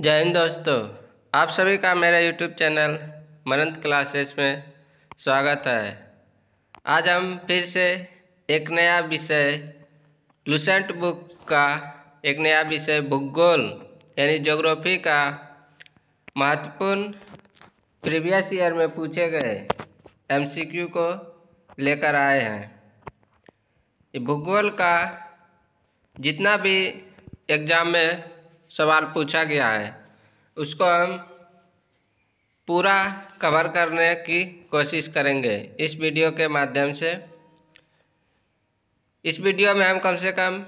जय हिंद दोस्तों आप सभी का मेरा यूट्यूब चैनल मनंत क्लासेस में स्वागत है आज हम फिर से एक नया विषय लुसेंट बुक का एक नया विषय भूगोल यानी जोग्राफी का महत्वपूर्ण प्रीवियस ईयर में पूछे गए एमसीक्यू को लेकर आए हैं भूगोल का जितना भी एग्ज़ाम में सवाल पूछा गया है उसको हम पूरा कवर करने की कोशिश करेंगे इस वीडियो के माध्यम से इस वीडियो में हम कम से कम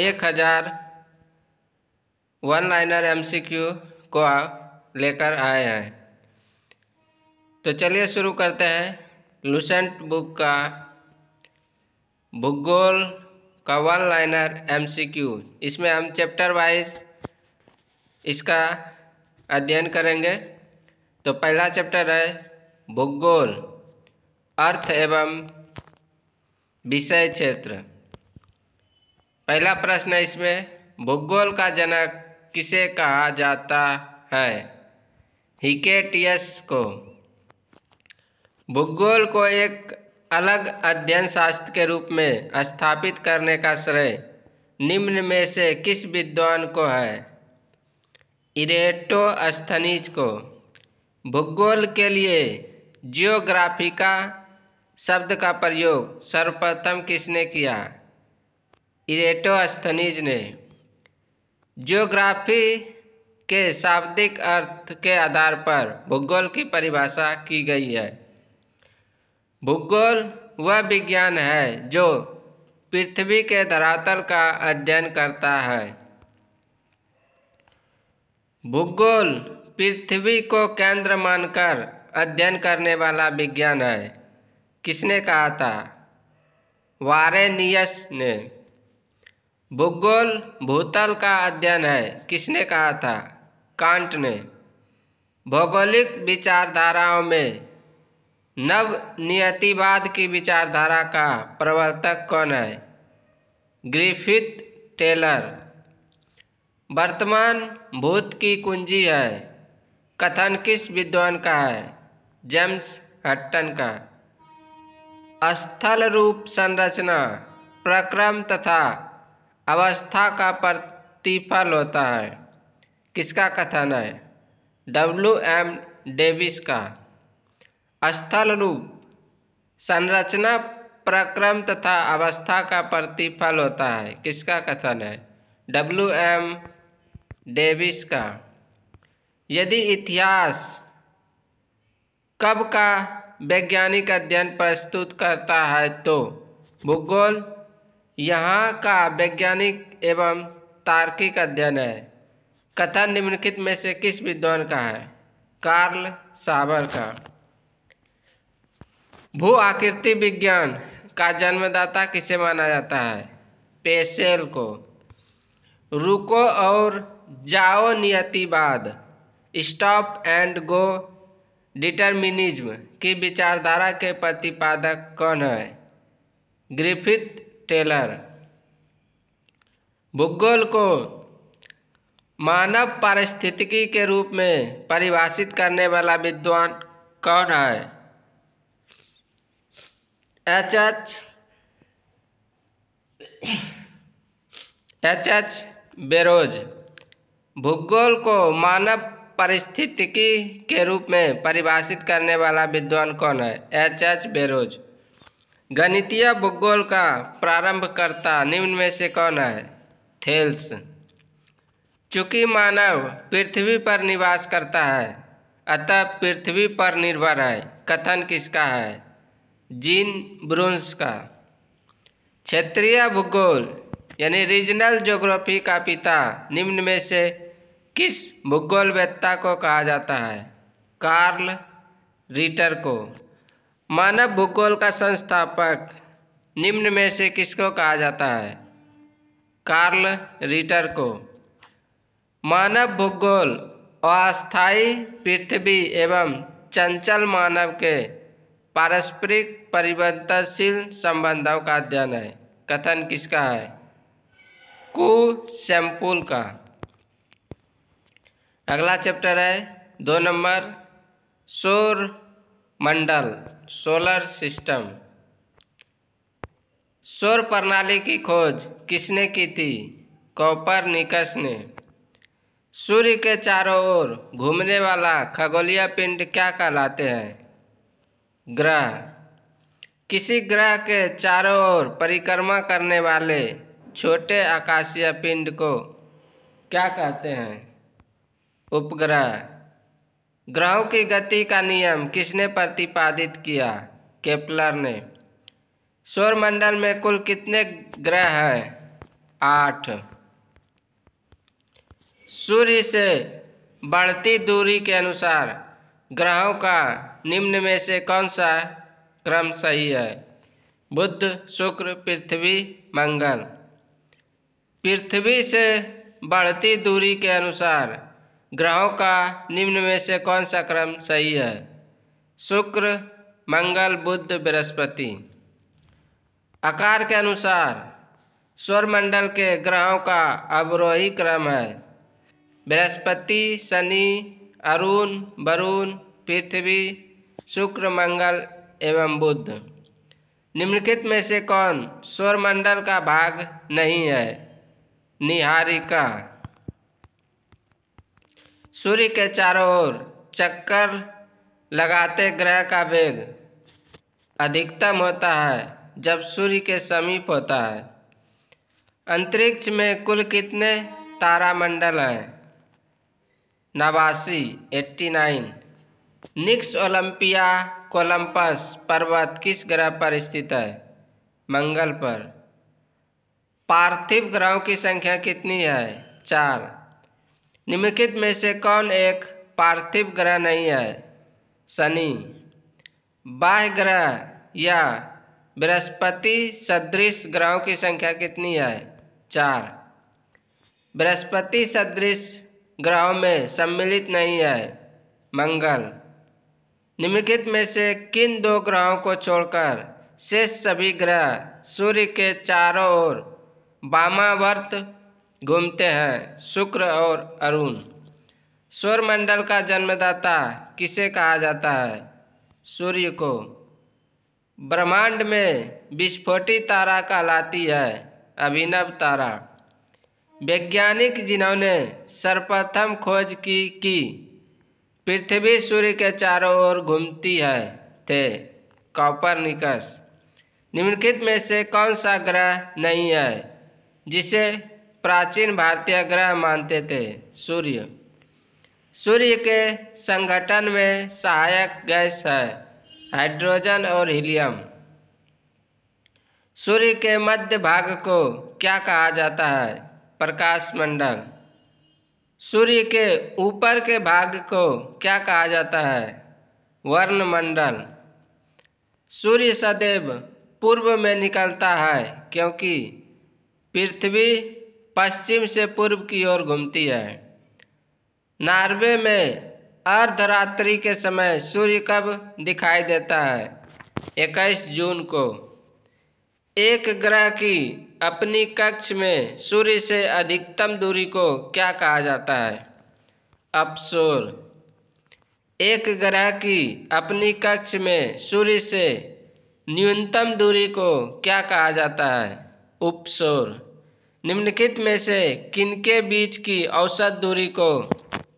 एक हज़ार वन लाइनर एमसीक्यू को लेकर आए हैं तो चलिए शुरू करते हैं लूसेंट बुक का भूगोल का वन लाइनर एमसीक्यू इसमें हम चैप्टर वाइज इसका अध्ययन करेंगे तो पहला चैप्टर है भूगोल अर्थ एवं विषय क्षेत्र पहला प्रश्न है इसमें भूगोल का जनक किसे कहा जाता है हिकेटियस को भूगोल को एक अलग अध्ययन शास्त्र के रूप में स्थापित करने का श्रेय निम्न में से किस विद्वान को है इरेटोस्थनीज को भूगोल के लिए जियोग्राफी का शब्द का प्रयोग सर्वप्रथम किसने किया इरेटोस्थनीज ने जियोग्राफी के शाब्दिक अर्थ के आधार पर भूगोल की परिभाषा की गई है भूगोल वह विज्ञान है जो पृथ्वी के धरातल का अध्ययन करता है भूगोल पृथ्वी को केंद्र मानकर अध्ययन करने वाला विज्ञान है किसने कहा था वारेनियस ने भूगोल भूतल का अध्ययन है किसने कहा था कांट ने भौगोलिक विचारधाराओं में नवनियतिवाद की विचारधारा का प्रवर्तक कौन है ग्रिफिथ टेलर वर्तमान भूत की कुंजी है कथन किस विद्वान का है जेम्स हट्टन का स्थल रूप संरचना प्रक्रम तथा अवस्था का प्रतिफल होता है किसका कथन है डब्ल्यू एम डेविस का स्थल रूप संरचना प्रक्रम तथा अवस्था का प्रतिफल होता है किसका कथन है डब्ल्यू एम डेविस का यदि इतिहास कब का वैज्ञानिक अध्ययन प्रस्तुत करता है तो भूगोल यहाँ का वैज्ञानिक एवं तार्किक अध्ययन है कथन निम्नलिखित में से किस विद्वान का है कार्ल साबर का भू आकृति विज्ञान का जन्मदाता किसे माना जाता है पेसेल को रुको और जाओ नियतिवाद स्टॉप एंड गो डिटर्मिनिज्म की विचारधारा के प्रतिपादक कौन है ग्रिफिथ टेलर भूगोल को मानव पारिस्थितिकी के रूप में परिभाषित करने वाला विद्वान कौन है H H H H Barrows भूगोल को मानव परिस्थितिकी के रूप में परिभाषित करने वाला विद्वान कौन है एच एच बेरोज गणितीय भूगोल का प्रारंभकर्ता निम्न में से कौन है थेल्स चूंकि मानव पृथ्वी पर निवास करता है अतः पृथ्वी पर निर्भर है कथन किसका है जीन ब्रूंस का क्षेत्रीय भूगोल यानी रीजनल ज्योग्राफी का पिता निम्न में से किस भूगोलवेत्ता को कहा जाता है कार्ल रीटर को मानव भूगोल का संस्थापक निम्न में से किसको कहा जाता है कार्ल रीटर को मानव भूगोल अस्थायी पृथ्वी एवं चंचल मानव के पारस्परिक परिवर्तनशील संबंधों का अध्ययन है कथन किसका है कु सैम्पुल का अगला चैप्टर है दो नंबर सौर मंडल सोलर सिस्टम सौर प्रणाली की खोज किसने की थी कॉपर निकस ने सूर्य के चारों ओर घूमने वाला खगोलीय पिंड क्या कहलाते हैं ग्रह किसी ग्रह के चारों ओर परिक्रमा करने वाले छोटे आकाशीय पिंड को क्या कहते हैं उपग्रह ग्रहों की गति का नियम किसने प्रतिपादित किया केपलर ने सौरमंडल में कुल कितने ग्रह हैं आठ सूर्य से बढ़ती दूरी के अनुसार ग्रहों का निम्न में से कौन सा क्रम सही है बुध शुक्र पृथ्वी मंगल पृथ्वी से बढ़ती दूरी के अनुसार ग्रहों का निम्न में से कौन सा क्रम सही है शुक्र मंगल बुध बृहस्पति आकार के अनुसार स्वरमंडल के ग्रहों का अवरोही क्रम है बृहस्पति शनि अरुण वरुण पृथ्वी शुक्र मंगल एवं बुध निम्नलिखित में से कौन सौरमंडल का भाग नहीं है निहारिका सूर्य के चारों ओर चक्कर लगाते ग्रह का वेग अधिकतम होता है जब सूर्य के समीप होता है अंतरिक्ष में कुल कितने तारामंडल हैं नवासी एट्टी नाइन निक्स ओलंपिया कोलंपस पर्वत किस ग्रह पर स्थित है मंगल पर पार्थिव ग्रहों की संख्या कितनी है चार निम्नलिखित में से कौन एक पार्थिव ग्रह नहीं है शनि बाह्य ग्रह या बृहस्पति सदृश ग्रहों की संख्या कितनी है चार बृहस्पति सदृश ग्रहों में सम्मिलित नहीं है मंगल निम्नलिखित में से किन दो ग्रहों को छोड़कर शेष सभी ग्रह सूर्य के चारों ओर वामावर्त घूमते हैं शुक्र और अरुण सौरमंडल का जन्मदाता किसे कहा जाता है सूर्य को ब्रह्मांड में विस्फोटी तारा कहलाती है अभिनव तारा वैज्ञानिक जिन्होंने सर्वप्रथम खोज की कि पृथ्वी सूर्य के चारों ओर घूमती है थे कॉपरनिकस निम्नलिखित में से कौन सा ग्रह नहीं है जिसे प्राचीन भारतीय ग्रह मानते थे सूर्य सूर्य के संगठन में सहायक गैस है हाइड्रोजन और हीलियम सूर्य के मध्य भाग को क्या कहा जाता है प्रकाश मंडल सूर्य के ऊपर के भाग को क्या कहा जाता है वर्णमंडल सूर्य सदैव पूर्व में निकलता है क्योंकि पृथ्वी पश्चिम से पूर्व की ओर घूमती है नार्वे में अर्धरात्रि के समय सूर्य कब दिखाई देता है 21 जून को एक ग्रह की अपनी कक्ष में सूर्य से अधिकतम दूरी को क्या कहा जाता है अपसोर एक ग्रह की अपनी कक्ष में सूर्य से न्यूनतम दूरी को क्या कहा जाता है उपसोर निम्नलिखित में से किनके बीच की औसत दूरी को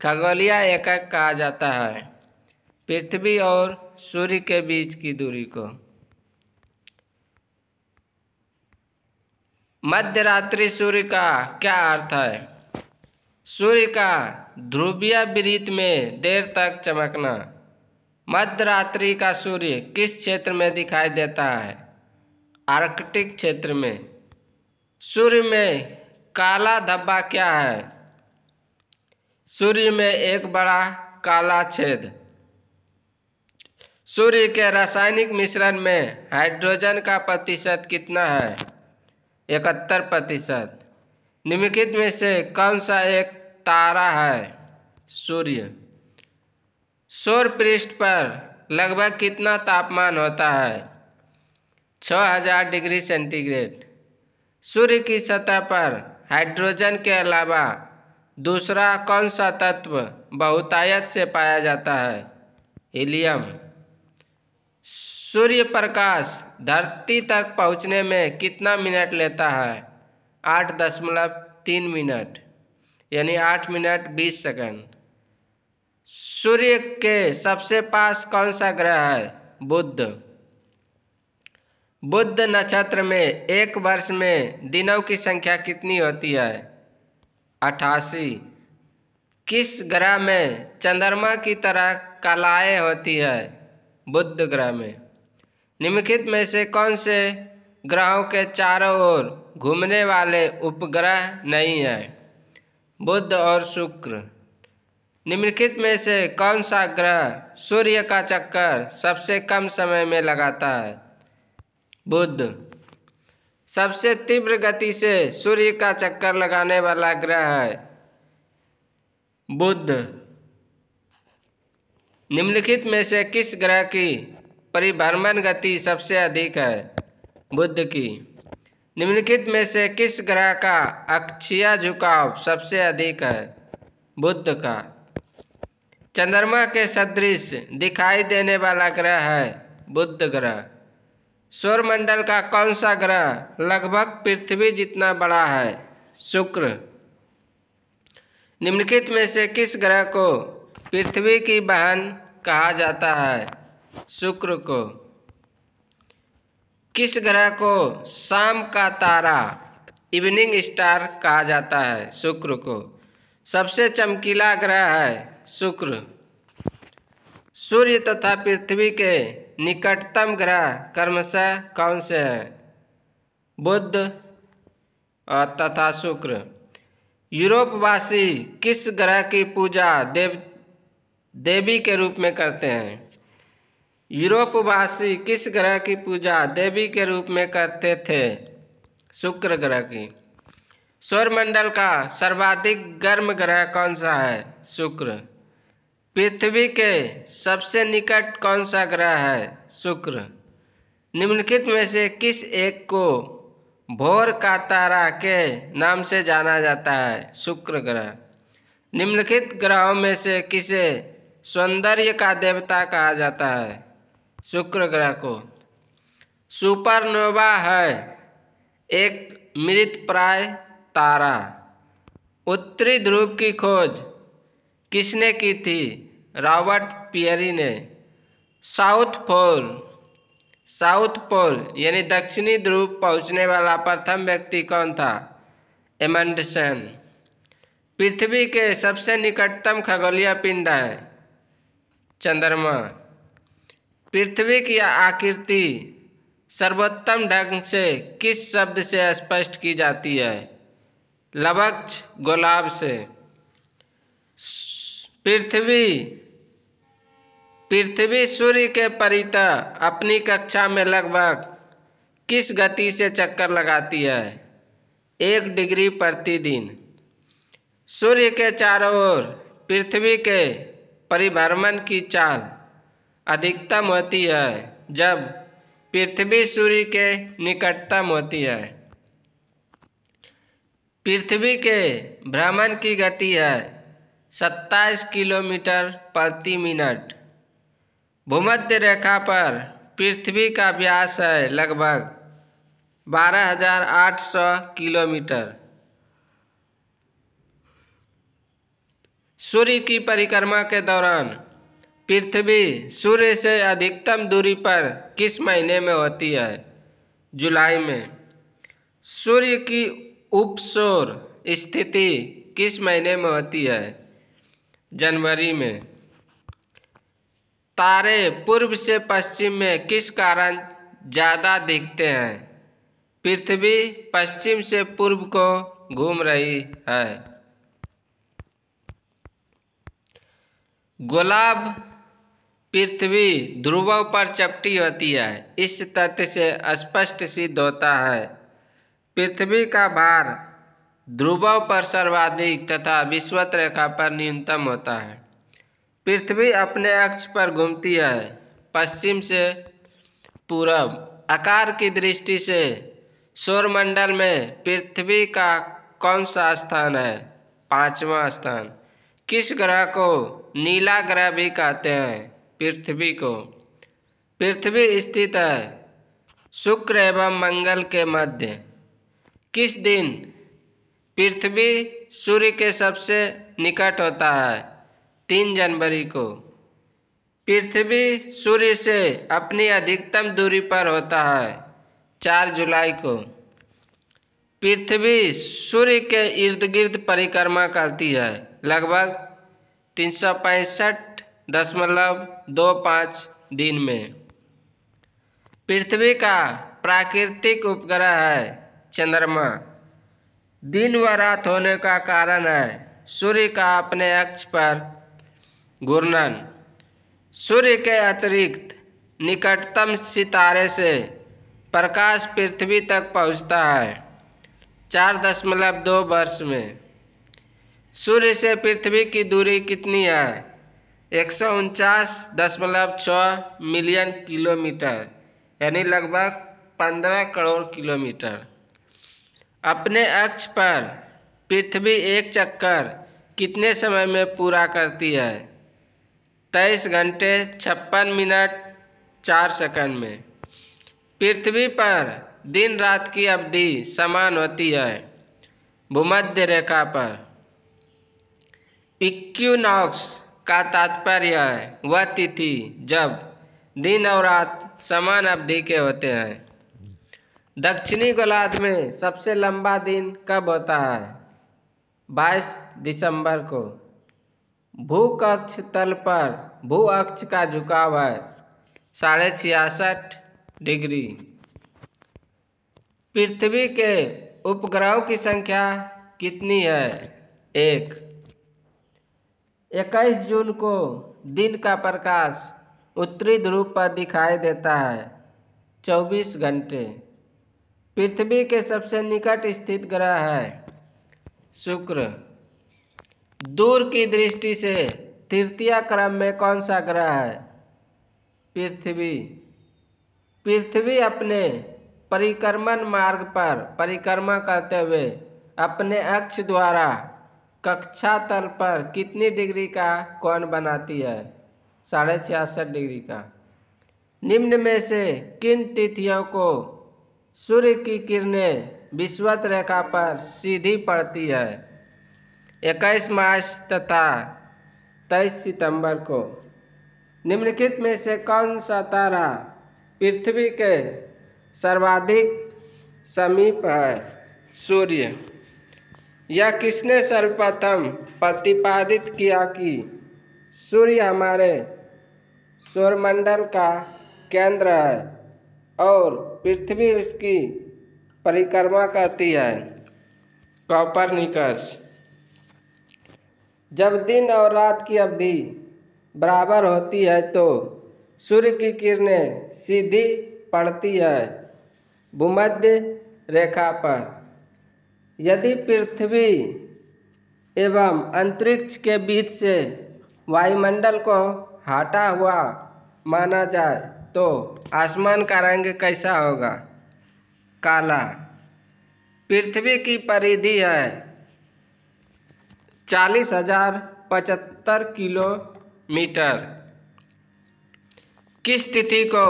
खगोलिया एकक कहा जाता है पृथ्वी और सूर्य के बीच की दूरी को मध्य रात्रि सूर्य का क्या अर्थ है सूर्य का ध्रुवीय वृत्त में देर तक चमकना मध्य रात्रि का सूर्य किस क्षेत्र में दिखाई देता है आर्कटिक क्षेत्र में सूर्य में काला धब्बा क्या है सूर्य में एक बड़ा काला छेद सूर्य के रासायनिक मिश्रण में हाइड्रोजन का प्रतिशत कितना है इकहत्तर प्रतिशत निम्नलिखित में से कौन सा एक तारा है सूर्य सौर पृष्ठ पर लगभग कितना तापमान होता है 6000 डिग्री सेंटीग्रेड सूर्य की सतह पर हाइड्रोजन के अलावा दूसरा कौन सा तत्व बहुतायत से पाया जाता है हीलियम सूर्य प्रकाश धरती तक पहुंचने में कितना मिनट लेता है आठ दशमलव तीन मिनट यानी आठ मिनट बीस सेकंड सूर्य के सबसे पास कौन सा ग्रह है बुध बुद्ध नक्षत्र में एक वर्ष में दिनों की संख्या कितनी होती है अठासी किस ग्रह में चंद्रमा की तरह कलाएँ होती है बुद्ध ग्रह में निम्नलिखित में से कौन से ग्रहों के चारों ओर घूमने वाले उपग्रह नहीं हैं बुध और शुक्र निम्नलिखित में से कौन सा ग्रह सूर्य का चक्कर सबसे कम समय में लगाता है बुध सबसे तीव्र गति से सूर्य का चक्कर लगाने वाला ग्रह है बुध निम्नलिखित में से किस ग्रह की परिभ्रमण गति सबसे अधिक है बुध की निम्नलिखित में से किस ग्रह का अक्षीय झुकाव सबसे अधिक है बुध का चंद्रमा के सदृश दिखाई देने वाला ग्रह है बुध ग्रह सौरमंडल का कौन सा ग्रह लगभग पृथ्वी जितना बड़ा है शुक्र निम्नलिखित में से किस ग्रह को पृथ्वी की बहन कहा जाता है शुक्र को किस ग्रह को शाम का तारा इवनिंग स्टार कहा जाता है शुक्र को सबसे चमकीला ग्रह है शुक्र सूर्य तथा पृथ्वी के निकटतम ग्रह कर्मशः कौन से हैं बुद्ध तथा शुक्र यूरोपवासी किस ग्रह की पूजा देव देवी के रूप में करते हैं यूरोपवासी किस ग्रह की पूजा देवी के रूप में करते थे शुक्र ग्रह की सौरमंडल का सर्वाधिक गर्म ग्रह कौन सा है शुक्र पृथ्वी के सबसे निकट कौन सा ग्रह है शुक्र निम्नलिखित में से किस एक को भोर का तारा के नाम से जाना जाता है शुक्र ग्रह निम्नलिखित ग्रहों में से किसे सौंदर्य का देवता कहा जाता है शुक्र ग्रह को सुपरनोवा है एक मृत प्राय तारा उत्तरी ध्रुव की खोज किसने की थी रॉबर्ट पियरी ने साउथ पोल साउथ पोल यानी दक्षिणी ध्रुव पहुंचने वाला प्रथम व्यक्ति कौन था एमंडसन पृथ्वी के सबसे निकटतम खगोलीय पिंड है चंद्रमा पृथ्वी की आकृति सर्वोत्तम ढंग से किस शब्द से स्पष्ट की जाती है लवक्ष गुलाब से पृथ्वी पृथ्वी सूर्य के परिता अपनी कक्षा में लगभग किस गति से चक्कर लगाती है एक डिग्री प्रतिदिन सूर्य के चारों ओर पृथ्वी के परिभ्रमण की चाल अधिकतम होती है जब पृथ्वी सूर्य के निकटतम होती है पृथ्वी के भ्रमण की गति है सत्ताईस किलोमीटर प्रति मिनट भूमध्य रेखा पर पृथ्वी का व्यास है लगभग 12,800 किलोमीटर सूर्य की परिक्रमा के दौरान पृथ्वी सूर्य से अधिकतम दूरी पर किस महीने में होती है जुलाई में सूर्य की उपसौर स्थिति किस महीने में होती है जनवरी में तारे पूर्व से पश्चिम में किस कारण ज़्यादा दिखते हैं पृथ्वी पश्चिम से पूर्व को घूम रही है गुलाब पृथ्वी ध्रुवों पर चपटी होती है इस तथ्य से स्पष्ट सिद्ध होता है पृथ्वी का भार ध्रुवों पर सर्वाधिक तथा विश्वत रेखा पर न्यूनतम होता है पृथ्वी अपने अक्ष पर घूमती है पश्चिम से पूरब आकार की दृष्टि से सौरमंडल में पृथ्वी का कौन सा स्थान है पांचवा स्थान किस ग्रह को नीला ग्रह भी कहते हैं पृथ्वी को पृथ्वी स्थित है शुक्र एवं मंगल के मध्य किस दिन पृथ्वी सूर्य के सबसे निकट होता है तीन जनवरी को पृथ्वी सूर्य से अपनी अधिकतम दूरी पर होता है चार जुलाई को पृथ्वी सूर्य के इर्द गिर्द परिक्रमा करती है लगभग तीन सौ पैंसठ दशमलव दो पाँच दिन में पृथ्वी का प्राकृतिक उपग्रह है चंद्रमा दिन व रात होने का कारण है सूर्य का अपने अक्ष पर घूर्णन सूर्य के अतिरिक्त निकटतम सितारे से प्रकाश पृथ्वी तक पहुंचता है चार दशमलव दो वर्ष में सूर्य से पृथ्वी की दूरी कितनी है एक सौ उनचास दशमलव छः मिलियन किलोमीटर यानी लगभग पंद्रह करोड़ किलोमीटर अपने अक्ष पर पृथ्वी एक चक्कर कितने समय में पूरा करती है तेईस घंटे छप्पन मिनट चार सेकंड में पृथ्वी पर दिन रात की अवधि समान होती है भूमध्य रेखा पर इक्विनॉक्स का तात्पर्य है वह तिथि जब दिन और रात समान अवधि के होते हैं दक्षिणी गोलार्ध में सबसे लंबा दिन कब होता है 22 दिसंबर को भूकक्ष तल पर भू अक्ष का झुकाव है साढ़े छियासठ डिग्री पृथ्वी के उपग्रहों की संख्या कितनी है एक इक्कीस जून को दिन का प्रकाश उत्तरी ध्रुव पर दिखाई देता है चौबीस घंटे पृथ्वी के सबसे निकट स्थित ग्रह है शुक्र दूर की दृष्टि से तृतीय क्रम में कौन सा ग्रह है पृथ्वी पृथ्वी अपने परिक्रमण मार्ग पर परिक्रमा करते हुए अपने अक्ष द्वारा कक्षा तल पर कितनी डिग्री का कोण बनाती है साढ़े छियासठ डिग्री का निम्न में से किन तिथियों को सूर्य की किरणें विश्वत रेखा पर सीधी पड़ती है 21 मार्च तथा 23 सितंबर को निम्नलिखित में से कौन सा तारा पृथ्वी के सर्वाधिक समीप है सूर्य यह किसने सर्वप्रथम प्रतिपादित किया कि सूर्य हमारे सौरमंडल का केंद्र है और पृथ्वी उसकी परिक्रमा करती है कॉपरनिकस जब दिन और रात की अवधि बराबर होती है तो सूर्य की किरणें सीधी पड़ती है भूमध्य रेखा पर यदि पृथ्वी एवं अंतरिक्ष के बीच से वायुमंडल को हटा हुआ माना जाए तो आसमान का रंग कैसा होगा काला पृथ्वी की परिधि है चालीस हजार पचहत्तर किलोमीटर किस तिथि को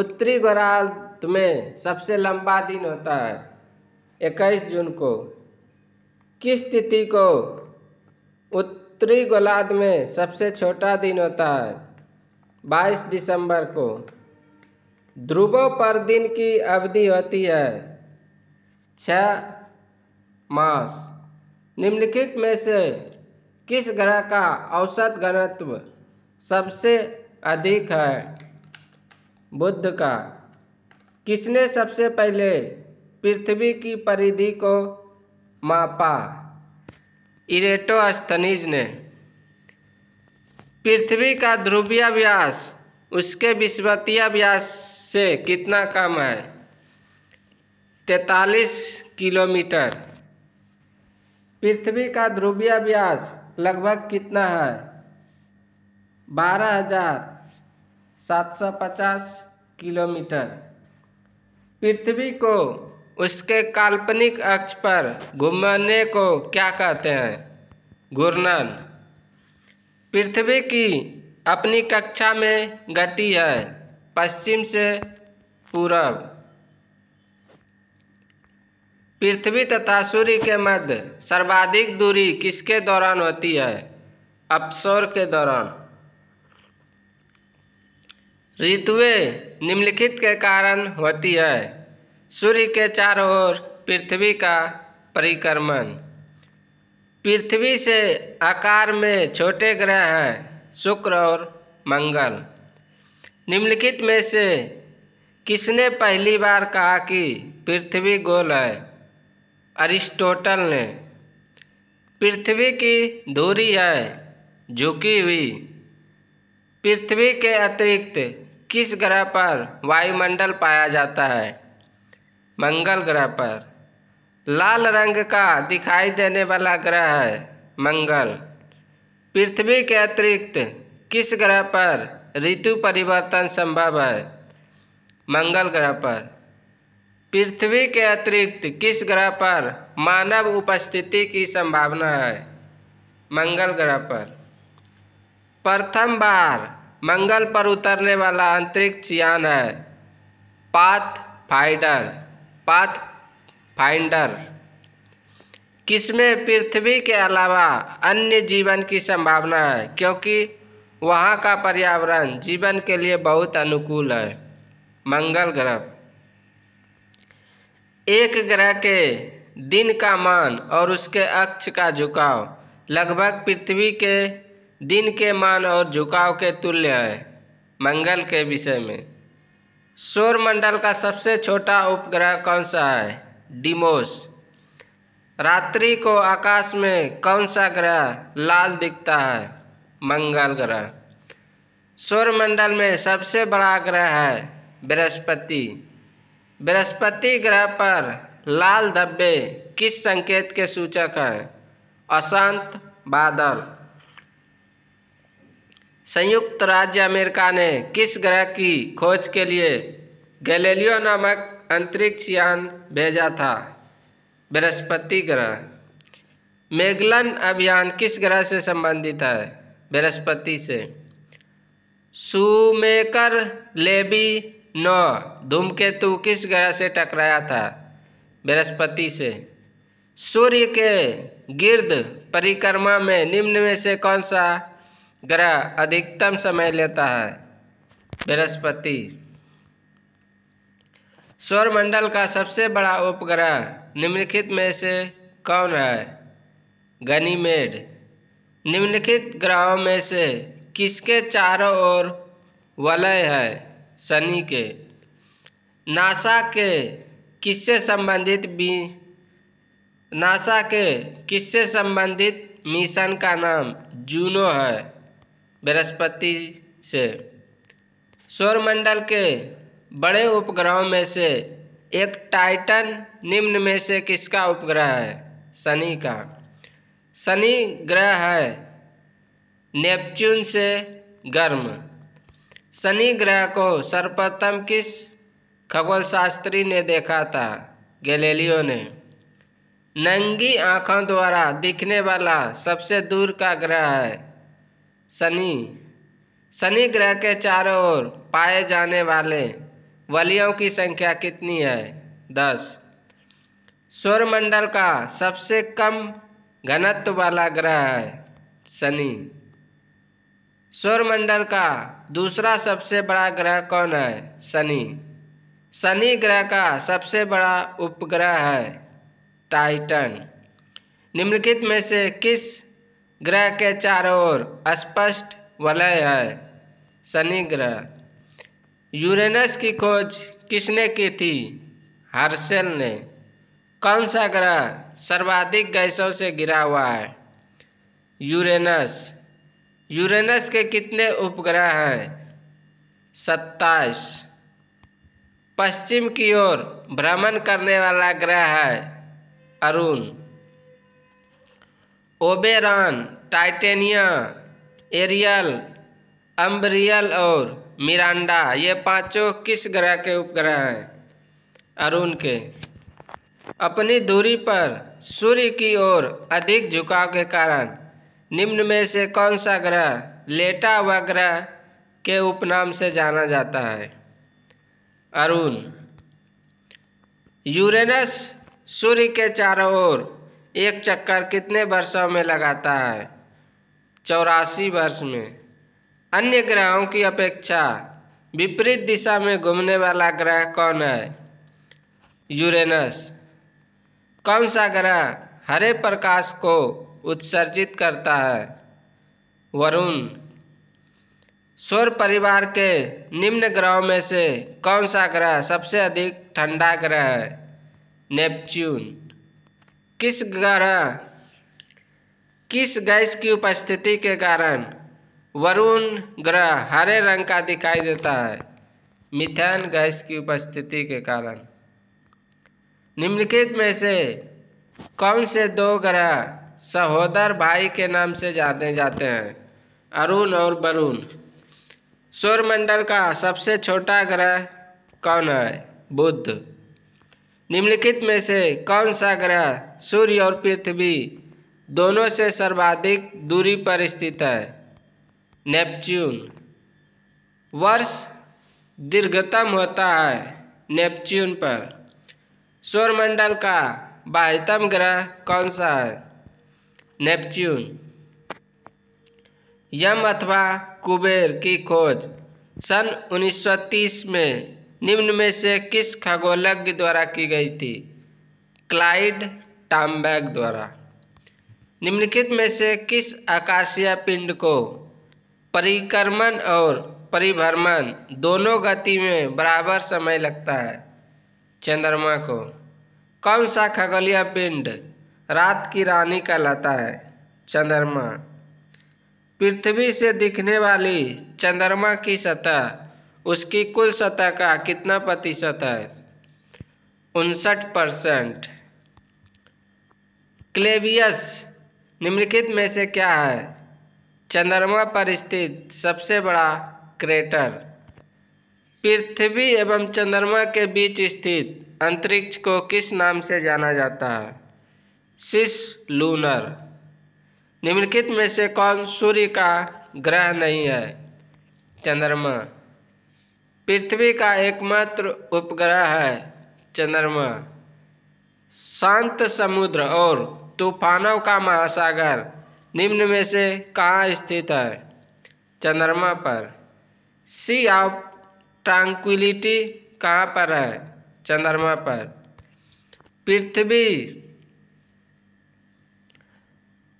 उत्तरी गोरार्ध में सबसे लंबा दिन होता है इक्कीस जून को किस तिथि को उत्तरी गोलार्ध में सबसे छोटा दिन होता है बाईस दिसंबर को ध्रुवों पर दिन की अवधि होती है छ मास निम्नलिखित में से किस ग्रह का औसत घनत्व सबसे अधिक है बुद्ध का किसने सबसे पहले पृथ्वी की परिधि को मापा अस्तनीज ने पृथ्वी का ध्रुवीय व्यास उसके विस्वतीय व्यास से कितना कम है तैतालीस किलोमीटर पृथ्वी का ध्रुवीय व्यास लगभग कितना है बारह हजार सात सौ पचास किलोमीटर पृथ्वी को उसके काल्पनिक अक्ष पर घूमने को क्या कहते हैं घूर्णन पृथ्वी की अपनी कक्षा में गति है पश्चिम से पूरब पृथ्वी तथा सूर्य के मध्य सर्वाधिक दूरी किसके दौरान होती है अपसौर के दौरान ऋतुए निम्नलिखित के कारण होती है सूर्य के चारों ओर पृथ्वी का परिक्रमण पृथ्वी से आकार में छोटे ग्रह हैं शुक्र और मंगल निम्नलिखित में से किसने पहली बार कहा कि पृथ्वी गोल है अरिस्टोटल ने पृथ्वी की धूरी है झुकी हुई पृथ्वी के अतिरिक्त किस ग्रह पर वायुमंडल पाया जाता है मंगल ग्रह पर लाल रंग का दिखाई देने वाला ग्रह है मंगल पृथ्वी के अतिरिक्त किस ग्रह पर ऋतु परिवर्तन संभव है मंगल ग्रह पर पृथ्वी के अतिरिक्त किस ग्रह पर मानव उपस्थिति की संभावना है मंगल ग्रह पर प्रथम बार मंगल पर उतरने वाला अंतरिक्ष यान है पाथ फाइडर पाथ फाइंडर किसमें पृथ्वी के अलावा अन्य जीवन की संभावना है क्योंकि वहाँ का पर्यावरण जीवन के लिए बहुत अनुकूल है मंगल ग्रह एक ग्रह के दिन का मान और उसके अक्ष का झुकाव लगभग पृथ्वी के दिन के मान और झुकाव के तुल्य है मंगल के विषय में सौरमंडल का सबसे छोटा उपग्रह कौन सा है डिमोस रात्रि को आकाश में कौन सा ग्रह लाल दिखता है मंगल ग्रह सौरमंडल में सबसे बड़ा ग्रह है बृहस्पति बृहस्पति ग्रह पर लाल धब्बे किस संकेत के सूचक हैं अशांत बादल संयुक्त राज्य अमेरिका ने किस ग्रह की खोज के लिए गैलीलियो नामक अंतरिक्ष यान भेजा था बृहस्पति ग्रह मेगलन अभियान किस ग्रह से संबंधित है बृहस्पति से सुमेकर लेबी नौ धूमकेतु किस ग्रह से टकराया था बृहस्पति से सूर्य के गिर्द परिक्रमा में निम्न में से कौन सा ग्रह अधिकतम समय लेता है बृहस्पति सौरमंडल का सबसे बड़ा उपग्रह निम्नलिखित में से कौन है गनीमेड निम्नलिखित ग्रहों में से किसके चारों ओर वलय है शनि के नासा के किससे संबंधित बी नासा के किससे संबंधित मिशन का नाम जूनो है बृहस्पति से सौरमंडल के बड़े उपग्रहों में से एक टाइटन निम्न में से किसका उपग्रह है शनि का शनि ग्रह है नेपच्यून से गर्म शनि ग्रह को सर्वप्रथम किस खगोलशास्त्री ने देखा था गैलीलियो ने नंगी आँखों द्वारा दिखने वाला सबसे दूर का ग्रह है शनि शनि ग्रह के चारों ओर पाए जाने वाले वलियों की संख्या कितनी है दस सौरमंडल का सबसे कम घनत्व वाला ग्रह है शनि सौरमंडल का दूसरा सबसे बड़ा ग्रह कौन है शनि शनि ग्रह का सबसे बड़ा उपग्रह है टाइटन निम्नलिखित में से किस ग्रह के चारों ओर स्पष्ट वलय है शनि ग्रह यूरेनस की खोज किसने की थी हार्सेल ने कौन सा ग्रह सर्वाधिक गैसों से गिरा हुआ है यूरेनस यूरेनस के कितने उपग्रह हैं सत्ताईस पश्चिम की ओर भ्रमण करने वाला ग्रह है Arun Oberon Titania Ariel Umbriel और मिरांडा ये पांचों किस ग्रह के उपग्रह हैं अरुण के अपनी दूरी पर सूर्य की ओर अधिक झुकाव के कारण निम्न में से कौन सा ग्रह लेटा हुआ ग्रह के उपनाम से जाना जाता है अरुण यूरेनस सूर्य के चारों ओर एक चक्कर कितने वर्षों में लगाता है चौरासी वर्ष में अन्य ग्रहों की अपेक्षा विपरीत दिशा में घूमने वाला ग्रह कौन है यूरेनस कौन सा ग्रह हरे प्रकाश को उत्सर्जित करता है वरुण सौर परिवार के निम्न ग्रहों में से कौन सा ग्रह सबसे अधिक ठंडा ग्रह है नेपच्यून किस ग्रह किस गैस की उपस्थिति के कारण वरुण ग्रह हरे रंग का दिखाई देता है मिथेन गैस की उपस्थिति के कारण निम्नलिखित में से कौन से दो ग्रह सहोदर भाई के नाम से जाने जाते हैं अरुण और वरुण सौरमंडल का सबसे छोटा ग्रह कौन है बुद्ध निम्नलिखित में से कौन सा ग्रह सूर्य और पृथ्वी दोनों से सर्वाधिक दूरी पर स्थित है नेपच्यून वर्ष दीर्घतम होता है नेपच्यून पर सौरमंडल का बाह्यतम ग्रह कौन सा है नेपच्यून यम अथवा कुबेर की खोज सन 1930 में निम्न में से किस खगोलज्ञ द्वारा की गई थी क्लाइड टाम्बैग द्वारा निम्नलिखित में से किस आकाशीय पिंड को परिक्रमण और परिभ्रमण दोनों गति में बराबर समय लगता है चंद्रमा को कौन सा खगोलीय पिंड रात की रानी कहलाता है चंद्रमा पृथ्वी से दिखने वाली चंद्रमा की सतह उसकी कुल सतह का कितना प्रतिशत है उनसठ परसेंट क्लेवियस निम्नलिखित में से क्या है चंद्रमा पर स्थित सबसे बड़ा क्रेटर पृथ्वी एवं चंद्रमा के बीच स्थित अंतरिक्ष को किस नाम से जाना जाता है सिस लूनर निम्नलिखित में से कौन सूर्य का ग्रह नहीं है चंद्रमा पृथ्वी का एकमात्र उपग्रह है चंद्रमा शांत समुद्र और तूफानों का महासागर निम्न में से कहाँ स्थित है चंद्रमा पर सी ऑफ ट्रांक्विलिटी कहाँ पर है चंद्रमा पर पृथ्वी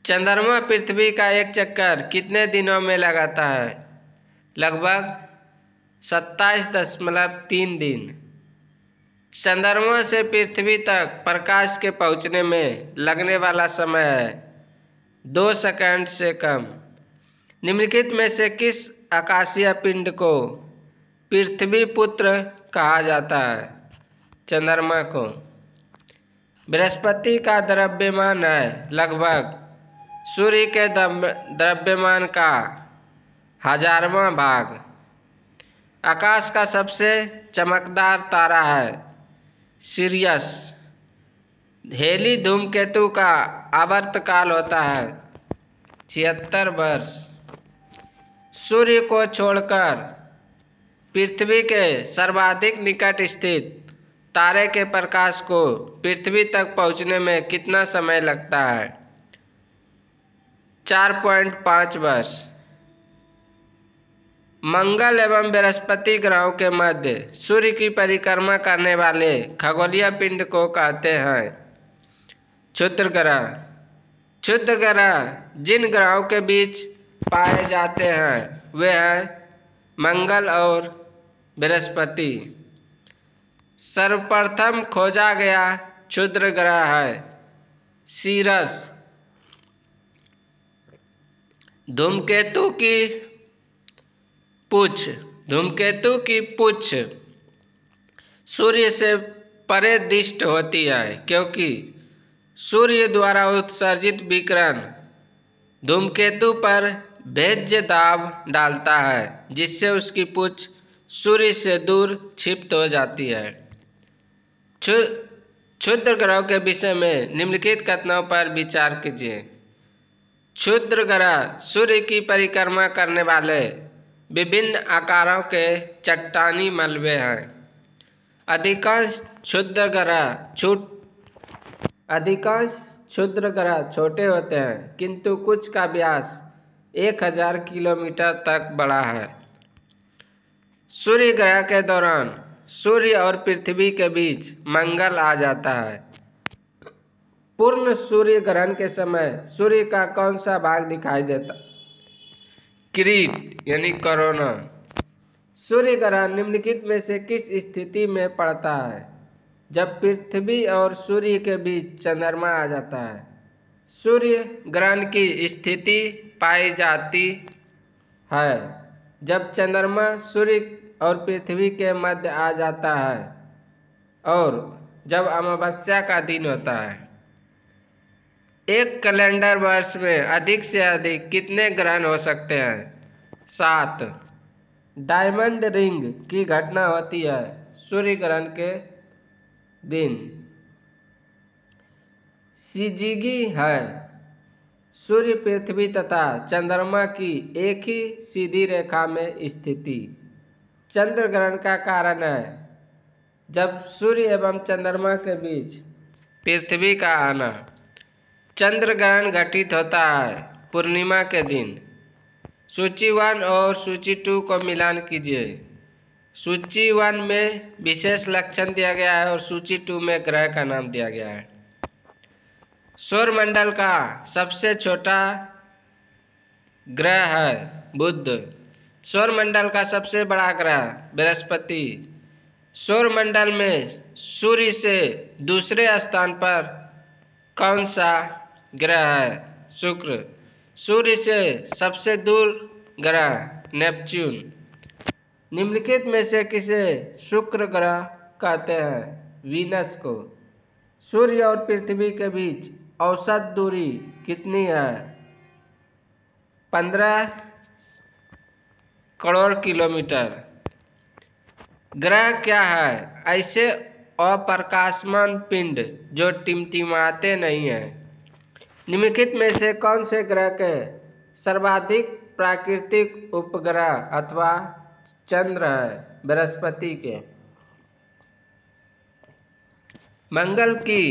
चंद्रमा पृथ्वी का एक चक्कर कितने दिनों में लगाता है लगभग सत्ताईस दशमलव तीन दिन चंद्रमा से पृथ्वी तक प्रकाश के पहुंचने में लगने वाला समय है दो सेकंड से कम निम्नलिखित में से किस आकाशीय पिंड को पृथ्वी पुत्र कहा जाता है चंद्रमा को बृहस्पति का द्रव्यमान है लगभग सूर्य के द्रव्यमान का हजारवा भाग आकाश का सबसे चमकदार तारा है सीरियस हेली धूमकेतु का आवर्तकाल होता है छिहत्तर वर्ष सूर्य को छोड़कर पृथ्वी के सर्वाधिक निकट स्थित तारे के प्रकाश को पृथ्वी तक पहुंचने में कितना समय लगता है चार पॉइंट पाँच वर्ष मंगल एवं बृहस्पति ग्रहों के मध्य सूर्य की परिक्रमा करने वाले खगोलीय पिंड को कहते हैं क्षुद्र ग्रह क्षुद्र ग्रह जिन ग्रहों के बीच पाए जाते हैं वे हैं मंगल और बृहस्पति सर्वप्रथम खोजा गया क्षुद्र ग्रह है सीरस धूमकेतु की पुछ धूमकेतु की पुछ सूर्य से परे दिष्ट होती है क्योंकि सूर्य द्वारा उत्सर्जित विकिरण धूमकेतु पर भेज्य दाब डालता है जिससे उसकी पूछ सूर्य से दूर क्षिप्त हो जाती है क्षुद्र ग्रह के विषय में निम्नलिखित कथनों पर विचार कीजिए क्षुद्र ग्रह सूर्य की परिक्रमा करने वाले विभिन्न आकारों के चट्टानी मलबे हैं अधिकांश क्षुद्र ग्रह छूट अधिकांश क्षुद्र ग्रह छोटे होते हैं किंतु कुछ का व्यास एक हजार किलोमीटर तक बड़ा है सूर्य ग्रह के दौरान सूर्य और पृथ्वी के बीच मंगल आ जाता है पूर्ण सूर्य ग्रहण के समय सूर्य का कौन सा भाग दिखाई देता क्रीट यानी कोरोना सूर्य ग्रहण निम्नलिखित में से किस स्थिति में पड़ता है जब पृथ्वी और सूर्य के बीच चंद्रमा आ जाता है सूर्य ग्रहण की स्थिति पाई जाती है जब चंद्रमा सूर्य और पृथ्वी के मध्य आ जाता है और जब अमावस्या का दिन होता है एक कैलेंडर वर्ष में अधिक से अधिक कितने ग्रहण हो सकते हैं सात डायमंड रिंग की घटना होती है सूर्य ग्रहण के दिन सिजिगी है सूर्य पृथ्वी तथा चंद्रमा की एक ही सीधी रेखा में स्थिति चंद्र ग्रहण का कारण है जब सूर्य एवं चंद्रमा के बीच पृथ्वी का आना चंद्र ग्रहण घटित होता है पूर्णिमा के दिन सूची वन और सूची टू को मिलान कीजिए सूची वन में विशेष लक्षण दिया गया है और सूची टू में ग्रह का नाम दिया गया है सौरमंडल का सबसे छोटा ग्रह है बुद्ध सौरमंडल का सबसे बड़ा ग्रह बृहस्पति सौरमंडल में सूर्य से दूसरे स्थान पर कौन सा ग्रह है शुक्र सूर्य से सबसे दूर ग्रह नेपच्यून निम्नलिखित में से किसे शुक्र ग्रह कहते हैं वीनस को सूर्य और पृथ्वी के बीच औसत दूरी कितनी है पंद्रह करोड़ किलोमीटर ग्रह क्या है ऐसे अप्रकाशमान पिंड जो टिमटिमाते नहीं हैं निम्नलिखित में से कौन से ग्रह के सर्वाधिक प्राकृतिक उपग्रह अथवा चंद्र है बृहस्पति के मंगल की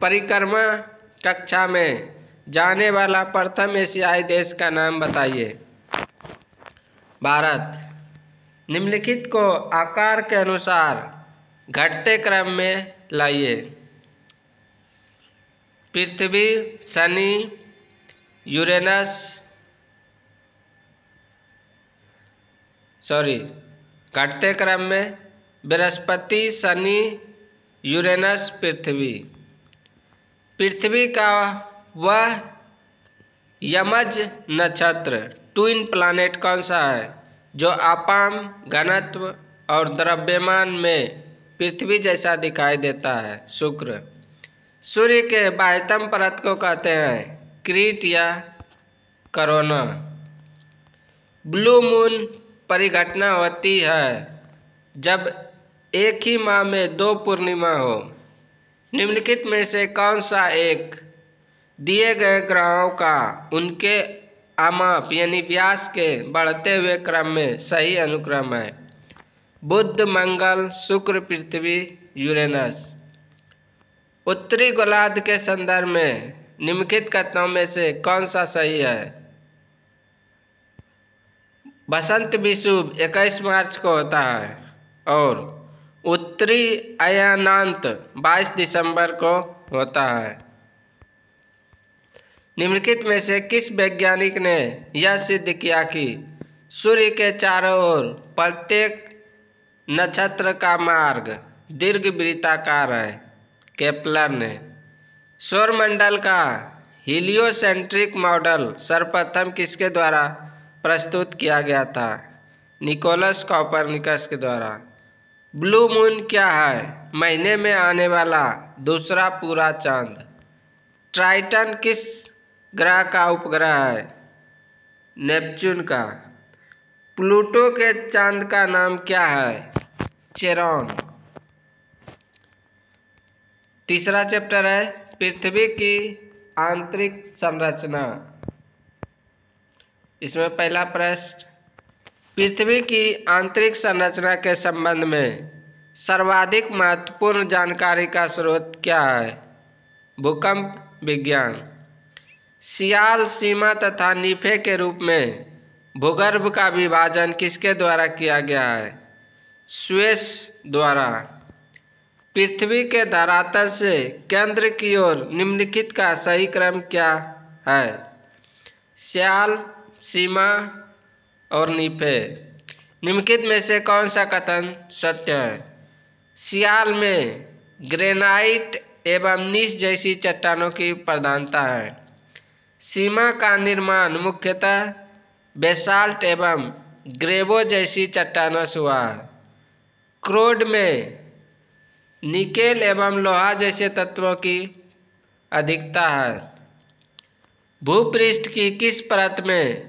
परिक्रमा कक्षा में जाने वाला प्रथम एशियाई देश का नाम बताइए भारत निम्नलिखित को आकार के अनुसार घटते क्रम में लाइए पृथ्वी शनि यूरेनस सॉरी घटते क्रम में बृहस्पति शनि यूरेनस पृथ्वी पृथ्वी का वह यमज नक्षत्र ट्विन प्लानिट कौन सा है जो आपाम घनत्व और द्रव्यमान में पृथ्वी जैसा दिखाई देता है शुक्र सूर्य के बाह्यतम परत को कहते हैं क्रीट या करोना ब्लू मून परिघटना होती है जब एक ही माह में दो पूर्णिमा हो निम्नलिखित में से कौन सा एक दिए गए ग्रहों का उनके अमाप यानी व्यास के बढ़ते हुए क्रम में सही अनुक्रम है बुध मंगल शुक्र पृथ्वी यूरेनस उत्तरी गोलार्ध के संदर्भ में निम्नलिखित कथनों में से कौन सा सही है बसंत विषुव 21 मार्च को होता है और उत्तरी अयनांत 22 दिसंबर को होता है निम्नलिखित में से किस वैज्ञानिक ने यह सिद्ध किया कि सूर्य के चारों ओर प्रत्येक नक्षत्र का मार्ग दीर्घ वृत्ताकार है केपलर ने सौरमंडल का हिलियोसेंट्रिक मॉडल सर्वप्रथम किसके द्वारा प्रस्तुत किया गया था निकोलस कॉपरनिकस के द्वारा ब्लू मून क्या है महीने में आने वाला दूसरा पूरा चांद ट्राइटन किस ग्रह का उपग्रह है नेपच्यून का प्लूटो के चांद का नाम क्या है चेरॉन तीसरा चैप्टर है पृथ्वी की आंतरिक संरचना इसमें पहला प्रश्न पृथ्वी की आंतरिक संरचना के संबंध में सर्वाधिक महत्वपूर्ण जानकारी का स्रोत क्या है भूकंप विज्ञान सियाल सीमा तथा नीफे के रूप में भूगर्भ का विभाजन किसके द्वारा किया गया है स्वेस द्वारा पृथ्वी के धरातल से केंद्र की ओर निम्नलिखित का सही क्रम क्या है सियाल सीमा और निपे निम्नलिखित में से कौन सा कथन सत्य है सियाल में ग्रेनाइट एवं निस जैसी चट्टानों की प्रधानता है सीमा का निर्माण मुख्यतः बेसाल्ट एवं ग्रेवो जैसी चट्टानों से हुआ क्रोड में निकेल एवं लोहा जैसे तत्वों की अधिकता है भूपृष्ठ की किस परत में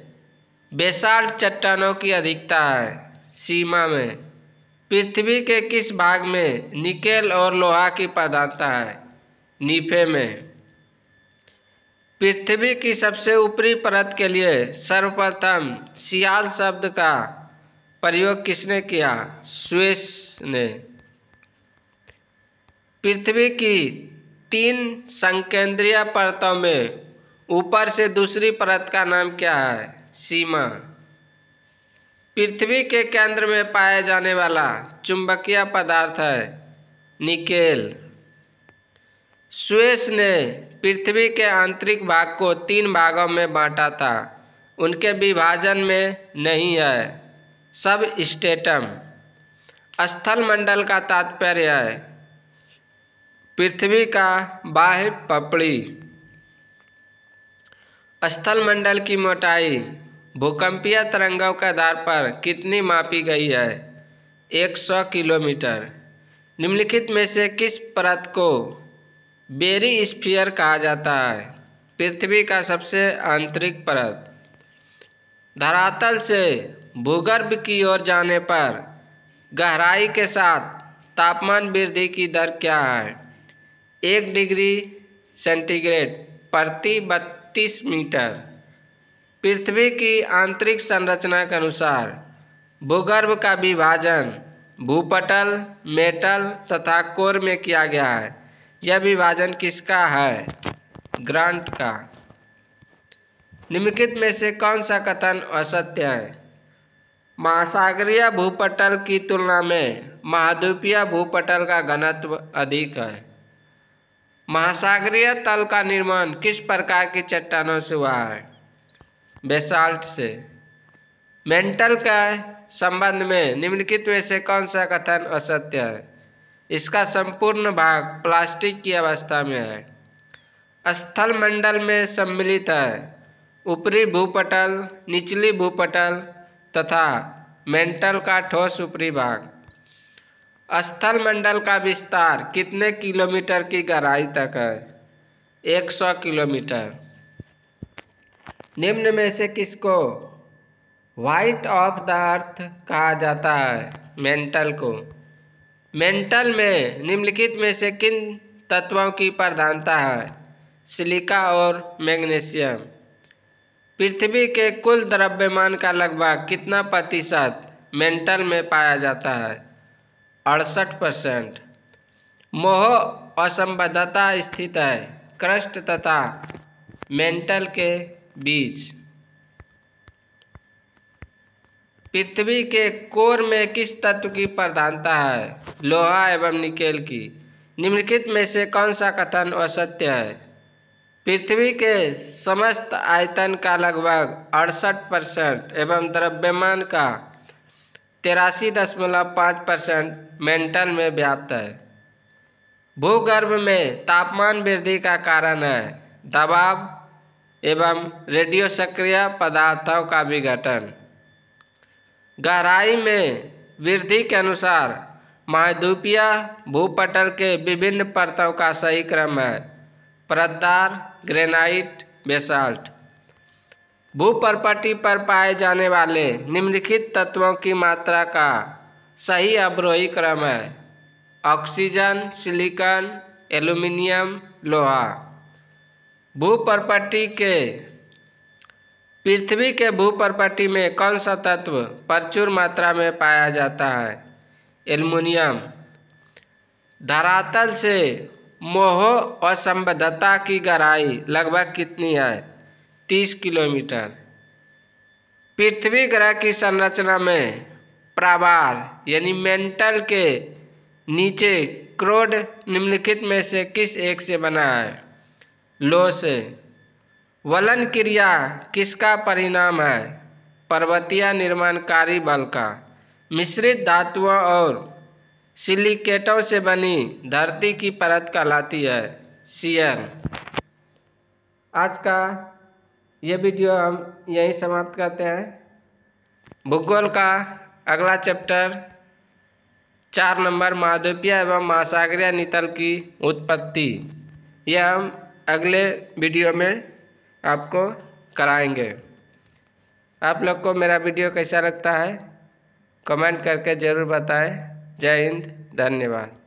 बेसाल्ट चट्टानों की अधिकता है सीमा में पृथ्वी के किस भाग में निकेल और लोहा की प्रधानता है नीफे में पृथ्वी की सबसे ऊपरी परत के लिए सर्वप्रथम सियाल शब्द का प्रयोग किसने किया स्विस ने पृथ्वी की तीन संकेंद्रीय परतों में ऊपर से दूसरी परत का नाम क्या है सीमा पृथ्वी के केंद्र में पाया जाने वाला चुंबकीय पदार्थ है निकेल स्वेस ने पृथ्वी के आंतरिक भाग को तीन भागों में बांटा था उनके विभाजन में नहीं है सब स्टेटम स्थल मंडल का तात्पर्य है पृथ्वी का बाह्य पपड़ी स्थलमंडल की मोटाई भूकंपीय तरंगों के आधार पर कितनी मापी गई है 100 किलोमीटर निम्नलिखित में से किस परत को बेरी स्फीयर कहा जाता है पृथ्वी का सबसे आंतरिक परत धरातल से भूगर्भ की ओर जाने पर गहराई के साथ तापमान वृद्धि की दर क्या है एक डिग्री सेंटीग्रेड प्रति बत्तीस छत्तीस मीटर पृथ्वी की आंतरिक संरचना के अनुसार भूगर्भ का विभाजन भूपटल मेटल तथा कोर में किया गया है यह विभाजन किसका है ग्रांट का निम्नलिखित में से कौन सा कथन असत्य है महासागरीय भूपटल की तुलना में महाद्वीपीय भूपटल का घनत्व अधिक है महासागरीय तल का निर्माण किस प्रकार की चट्टानों से हुआ है बेसाल्ट से मेंटल के संबंध में निम्नलिखित में से कौन सा कथन असत्य है इसका संपूर्ण भाग प्लास्टिक की अवस्था में है स्थल मंडल में सम्मिलित है ऊपरी भूपटल निचली भूपटल तथा मेंटल का ठोस ऊपरी भाग स्थल मंडल का विस्तार कितने किलोमीटर की गहराई तक है 100 किलोमीटर निम्न में से किसको वाइट ऑफ द अर्थ कहा जाता है मेंटल को मेंटल में निम्नलिखित में से किन तत्वों की प्रधानता है सिलिका और मैग्नीशियम पृथ्वी के कुल द्रव्यमान का लगभग कितना प्रतिशत मेंटल में पाया जाता है अड़सठ परसेंट मोह असंबद्धता स्थित है क्रष्ट तथा मेंटल के बीच पृथ्वी के कोर में किस तत्व की प्रधानता है लोहा एवं निकेल की निम्नलिखित में से कौन सा कथन असत्य है पृथ्वी के समस्त आयतन का लगभग अड़सठ परसेंट एवं द्रव्यमान का तिरासी दशमलव पाँच परसेंट मेंटल में व्याप्त है भूगर्भ में तापमान वृद्धि का कारण है दबाव एवं रेडियो सक्रिय पदार्थों का विघटन गहराई में वृद्धि के अनुसार महाद्वीपीय भूपटल के विभिन्न परतों का सही क्रम है प्रदार ग्रेनाइट बेसाल्ट भू प्रपटी पर पाए जाने वाले निम्नलिखित तत्वों की मात्रा का सही अवरोही क्रम है ऑक्सीजन सिलिकॉन एल्यूमिनियम लोहा भू प्रपटी के पृथ्वी के भू प्रपटी में कौन सा तत्व प्रचुर मात्रा में पाया जाता है एल्युमिनियम धरातल से मोह और संबद्धता की गहराई लगभग कितनी है तीस किलोमीटर पृथ्वी ग्रह की संरचना में प्रावार यानी मेंटल के नीचे क्रोड निम्नलिखित में से किस एक से बना है लो से वलन क्रिया किसका परिणाम है पर्वतीय निर्माणकारी बल का मिश्रित धातुओं और सिलिकेटों से बनी धरती की परत कहलाती है सीएल आज का यह वीडियो हम यहीं समाप्त करते हैं भूगोल का अगला चैप्टर चार नंबर महाद्वीपीय एवं महासागरीय नितल की उत्पत्ति यह हम अगले वीडियो में आपको कराएंगे आप लोग को मेरा वीडियो कैसा लगता है कमेंट करके ज़रूर बताएं जय हिंद धन्यवाद